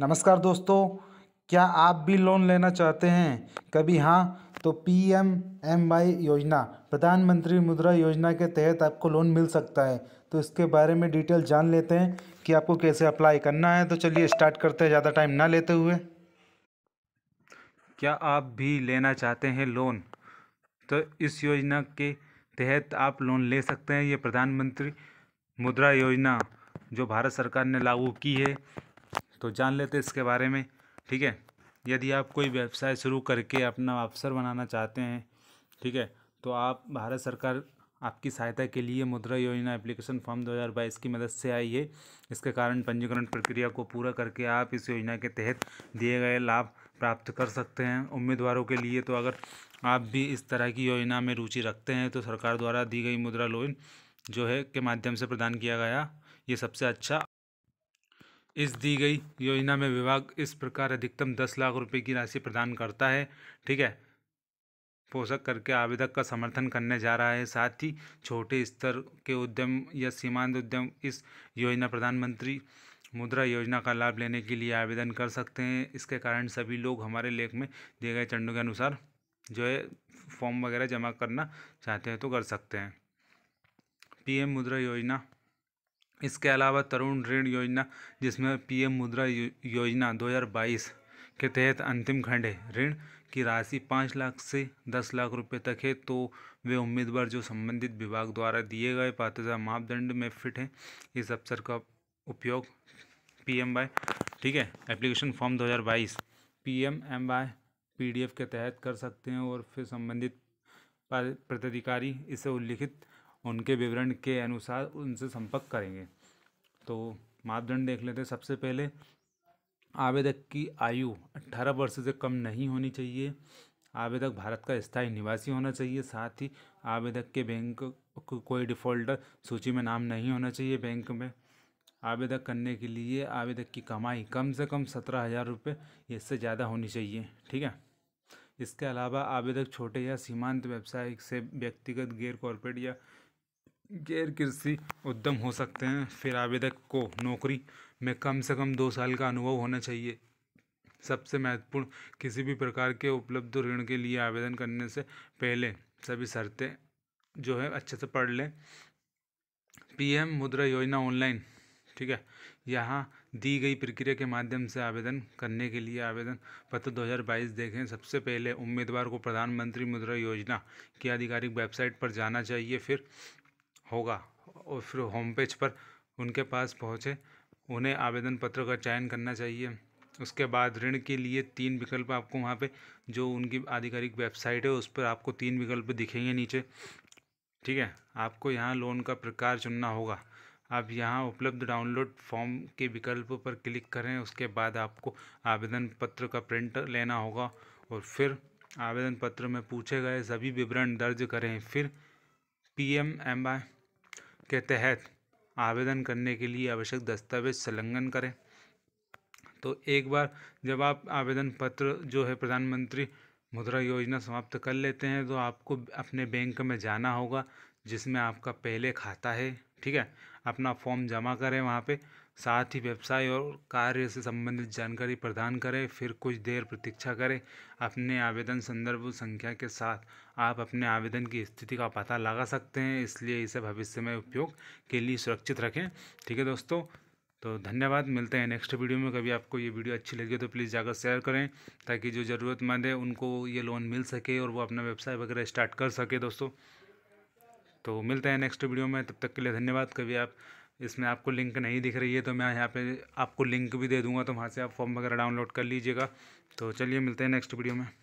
नमस्कार दोस्तों क्या आप भी लोन लेना चाहते हैं कभी हाँ तो पी एम एम वाई योजना प्रधानमंत्री मुद्रा योजना के तहत आपको लोन मिल सकता है तो इसके बारे में डिटेल जान लेते हैं कि आपको कैसे अप्लाई करना है तो चलिए स्टार्ट करते हैं ज़्यादा टाइम ना लेते हुए क्या आप भी लेना चाहते हैं लोन तो इस योजना के तहत आप लोन ले सकते हैं ये प्रधानमंत्री मुद्रा योजना जो भारत सरकार ने लागू की है तो जान लेते इसके बारे में ठीक है यदि आप कोई व्यवसाय शुरू करके अपना अवसर बनाना चाहते हैं ठीक है तो आप भारत सरकार आपकी सहायता के लिए मुद्रा योजना एप्लीकेशन फॉर्म 2022 की मदद से आई है इसके कारण पंजीकरण प्रक्रिया को पूरा करके आप इस योजना के तहत दिए गए लाभ प्राप्त कर सकते हैं उम्मीदवारों के लिए तो अगर आप भी इस तरह की योजना में रुचि रखते हैं तो सरकार द्वारा दी गई मुद्रा लोन जो है के माध्यम से प्रदान किया गया ये सबसे अच्छा इस दी गई योजना में विभाग इस प्रकार अधिकतम दस लाख रुपए की राशि प्रदान करता है ठीक है पोषक करके आवेदक का समर्थन करने जा रहा है साथ ही छोटे स्तर के उद्यम या सीमांत उद्यम इस योजना प्रधानमंत्री मुद्रा योजना का लाभ लेने के लिए आवेदन कर सकते हैं इसके कारण सभी लोग हमारे लेख में दिए गए चंडों के अनुसार जो है फॉर्म वगैरह जमा करना चाहते हैं तो कर सकते हैं पीएम मुद्रा योजना इसके अलावा तरुण ऋण योजना जिसमें पीएम मुद्रा योजना 2022 के तहत अंतिम खंड है ऋण की राशि पाँच लाख से दस लाख रुपए तक है तो वे उम्मीदवार जो संबंधित विभाग द्वारा दिए गए पात्रता मापदंड में फिट हैं इस अवसर का उपयोग पी एम वाई ठीक है application form 2022 P M M Y P के तहत कर सकते हैं और फिर संबंधित पदाधिकारी इसे उल्लिखित उनके विवरण के अनुसार उनसे संपर्क करेंगे तो मापदंड देख लेते हैं सबसे पहले आवेदक की आयु 18 वर्ष से कम नहीं होनी चाहिए आवेदक भारत का स्थायी निवासी होना चाहिए साथ ही आवेदक के बैंक को कोई डिफ़ॉल्टर सूची में नाम नहीं होना चाहिए बैंक में आवेदक करने के लिए आवेदक की कमाई कम से कम सत्रह हज़ार रुपये इससे ज़्यादा होनी चाहिए ठीक है इसके अलावा आवेदक छोटे या सीमांत व्यवसाय से व्यक्तिगत गैर कॉरपोरेट या गैर कृषि उद्यम हो सकते हैं फिर आवेदक को नौकरी में कम से कम दो साल का अनुभव होना चाहिए सबसे महत्वपूर्ण किसी भी प्रकार के उपलब्ध ऋण के लिए आवेदन करने से पहले सभी शर्तें जो है अच्छे से पढ़ लें पीएम मुद्रा योजना ऑनलाइन ठीक है यहाँ दी गई प्रक्रिया के माध्यम से आवेदन करने के लिए आवेदन पत्र 2022 देखें सबसे पहले उम्मीदवार को प्रधानमंत्री मुद्रा योजना की आधिकारिक वेबसाइट पर जाना चाहिए फिर होगा और फिर होम पेज पर उनके पास पहुँचे उन्हें आवेदन पत्र का चयन करना चाहिए उसके बाद ऋण के लिए तीन विकल्प आपको वहाँ पे जो उनकी आधिकारिक वेबसाइट है उस पर आपको तीन विकल्प दिखेंगे नीचे ठीक है आपको यहाँ लोन का प्रकार चुनना होगा आप यहाँ उपलब्ध डाउनलोड फॉर्म के विकल्प पर क्लिक करें उसके बाद आपको आवेदन पत्र का प्रिंट लेना होगा और फिर आवेदन पत्र में पूछे गए सभी विवरण दर्ज करें फिर पी एम एम आई के तहत आवेदन करने के लिए आवश्यक दस्तावेज संलग्न करें तो एक बार जब आप आवेदन पत्र जो है प्रधानमंत्री मुद्रा योजना समाप्त कर लेते हैं तो आपको अपने बैंक में जाना होगा जिसमें आपका पहले खाता है ठीक है अपना फॉर्म जमा करें वहाँ पे साथ ही व्यवसाय और कार्य से संबंधित जानकारी प्रदान करें फिर कुछ देर प्रतीक्षा करें अपने आवेदन संदर्भ संख्या के साथ आप अपने आवेदन की स्थिति का पता लगा सकते हैं इसलिए इसे भविष्य में उपयोग के लिए सुरक्षित रखें ठीक है दोस्तों तो धन्यवाद मिलते हैं नेक्स्ट वीडियो में कभी आपको ये वीडियो अच्छी लगी तो प्लीज़ जाकर शेयर करें ताकि जो ज़रूरतमंद है उनको ये लोन मिल सके और वो अपना व्यवसाय वगैरह स्टार्ट कर सके दोस्तों तो मिलते हैं नेक्स्ट वीडियो में तब तक के लिए धन्यवाद कभी आप इसमें आपको लिंक नहीं दिख रही है तो मैं यहाँ पे आपको लिंक भी दे दूँगा तो वहाँ से आप फॉर्म वगैरह डाउनलोड कर लीजिएगा तो चलिए मिलते हैं नेक्स्ट वीडियो में